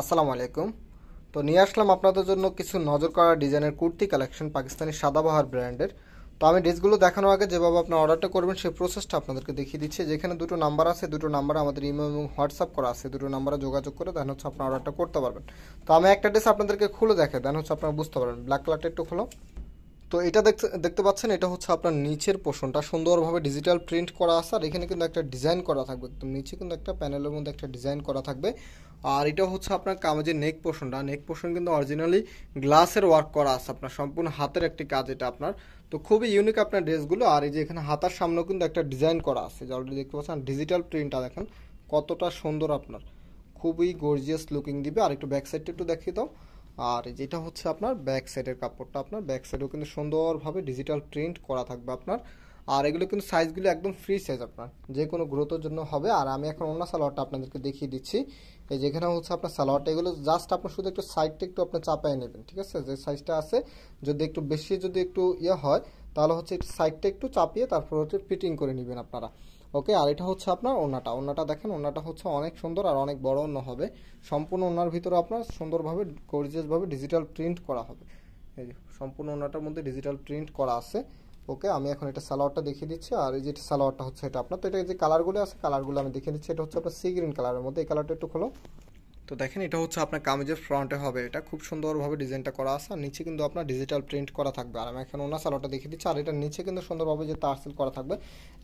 আসসালামু আলাইকুম তো নিয়ে আসলাম আপনাদের জন্য কিছু নজর করা ডিজাইনের কুর্তি কালেকশন পাকিস্তানি সাদাবাহার ব্র্যান্ডের তো আমি ড্রেসগুলো দেখানোর আগে যেভাবে আপনার অর্ডারটা করবেন সেই প্রসেসটা আপনাদেরকে দেখিয়ে দিচ্ছি যেখানে দুটো নাম্বার আছে দুটো নাম্বার আমাদের ইমেল এবং হোয়াটসঅ্যাপ করা আছে দুটো নাম্বারে যোগাযোগ করে দেন হচ্ছে আপনার অর্ডারটা করতে পারবেন তো আমি একটা ড্রেস আপনাদেরকে খুলে দেখে দেন হচ্ছে আপনারা বুঝতে পারবেন ব্ল্যাক কালারটা একটু খোলো তো এটা দেখতে দেখতে পাচ্ছেন এটা হচ্ছে আপনার নিচের পোষণটা সুন্দরভাবে ডিজিটাল প্রিন্ট করা আছে আর এখানে কিন্তু একটা ডিজাইন করা থাকবে একদম নিচে কিন্তু একটা প্যানেলের মধ্যে একটা ডিজাইন করা থাকবে আর এটা হচ্ছে আপনার কামেজের নেক পোষণটা নেক পোষণ কিন্তু অরিজিনালি গ্লাসের ওয়ার্ক করা আছে আপনার সম্পূর্ণ হাতের একটি কাজ এটা আপনার তো খুবই ইউনিক আপনার ড্রেসগুলো আর এই যে এখানে হাতার সামনে কিন্তু একটা ডিজাইন করা আছে যে অলরেডি দেখতে পাচ্ছেন ডিজিটাল প্রিন্টটা দেখেন কতটা সুন্দর আপনার খুবই গর্জিয়াস লুকিং দিবে আর একটু ব্যাক সাইডটা একটু দেখিয়ে দাও আর যেটা হচ্ছে আপনার ব্যাক সাইডের কাপড়টা আপনার ব্যাক সাইডেও কিন্তু সুন্দরভাবে ডিজিটাল প্রিন্ট করা থাকবে আপনার আর এগুলো কিন্তু সাইজগুলো একদম ফ্রি সাইজ আপনার যে কোনো গ্রোথের জন্য হবে আর আমি এখন অন্য সালোয়ারটা আপনাদেরকে দেখিয়ে দিচ্ছি এই যেখানে হচ্ছে আপনার সালোয়ারটা এগুলো জাস্ট আপনার শুধু একটু সাইডটা একটু আপনার চাপায় নেবেন ঠিক আছে যে সাইজটা আছে যদি একটু বেশি যদি একটু ইয়ে হয় তাহলে হচ্ছে সাইডটা একটু চাপিয়ে তারপর হচ্ছে ফিটিং করে নেবেন আপনারা ওকে আর এটা হচ্ছে আপনার ওনাটা ওনাটা দেখেন ওনাটা হচ্ছে অনেক সুন্দর আর অনেক বড় অন্য হবে সম্পূর্ণ ওনার ভিতরে আপনার সুন্দরভাবে গরিজিয়াসভাবে ডিজিটাল প্রিন্ট করা হবে এই সম্পূর্ণ ওনাটার মধ্যে ডিজিটাল প্রিন্ট করা আছে ওকে আমি এখন এটা সালোয়ারটা দেখিয়ে দিচ্ছি আর এই যে সালোয়ারটা হচ্ছে এটা আপনার তো এটা যে কালারগুলো আছে কালারগুলো আমি দেখিয়ে দিচ্ছি এটা হচ্ছে আপনার সি গ্রিন কালারের মধ্যে এই কালারটা একটু খোলো তো দেখেন এটা হচ্ছে আপনার কামিজের ফ্রন্টে হবে এটা খুব সুন্দরভাবে ডিজাইনটা করা আছে আর নিচে কিন্তু আপনার ডিজিটাল প্রিন্ট করা থাকবে আর আমি এখন ওনার সালোটা দেখিয়ে দিচ্ছি আর এটার নিচে কিন্তু সুন্দরভাবে যে তারসিল করা থাকবে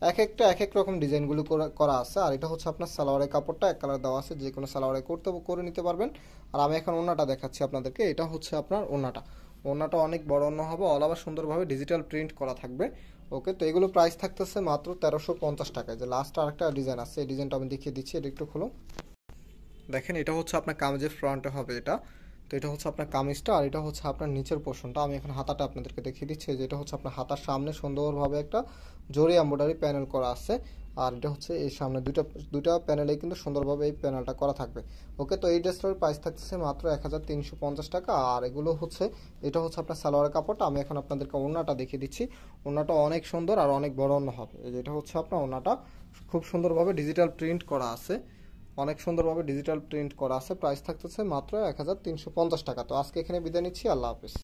এক একটা এক এক রকম ডিজাইনগুলো করা আছে আর এটা হচ্ছে আপনার সালোয়ারের কাপড়টা এক কালার দেওয়া আছে যে কোনো সালোয়ারে করতে করে নিতে পারবেন আর আমি এখন ওনাটা দেখাচ্ছি আপনাদেরকে এটা হচ্ছে আপনার ওনাটা ওনাটা অনেক বড় অন্য হবে অল আবার সুন্দরভাবে ডিজিটাল প্রিন্ট করা থাকবে ওকে তো এগুলো প্রাইস থাকতেছে মাত্র তেরোশো পঞ্চাশ টাকায় যে লাস্ট আরেকটা ডিজাইন আছে এই ডিজাইনটা আমি দেখিয়ে দিচ্ছি এটা একটু খুলুন দেখেন এটা হচ্ছে আপনার কামিজের ফ্রন্টে হবে এটা তো এটা হচ্ছে আপনার কামিজটা আর এটা হচ্ছে আপনার নিচের পোর্শনটা আমি এখন হাতাটা আপনাদেরকে দেখিয়ে দিচ্ছি যেটা হচ্ছে আপনার হাতার সামনে সুন্দরভাবে একটা জরি এম্বয়ডারি প্যানেল করা আছে আর এটা হচ্ছে এই সামনে দুইটা দুইটা প্যানেলেই কিন্তু সুন্দরভাবে এই প্যানেলটা করা থাকবে ওকে তো এই ড্রেসটার প্রাইস থাকছে মাত্র এক টাকা আর এগুলো হচ্ছে এটা হচ্ছে আপনার সালোয়ার কাপড়টা আমি এখন আপনাদেরকে ওনাটা দেখিয়ে দিচ্ছি ওনাটা অনেক সুন্দর আর অনেক বড় অন্য হবে যেটা হচ্ছে আপনার ওনাটা খুব সুন্দরভাবে ডিজিটাল প্রিন্ট করা আছে অনেক সুন্দরভাবে ডিজিটাল প্রিন্ট করা আছে প্রাইস থাকতেছে মাত্র এক টাকা তো আজকে এখানে বিদায় নিচ্ছি আল্লাহ হাফিজ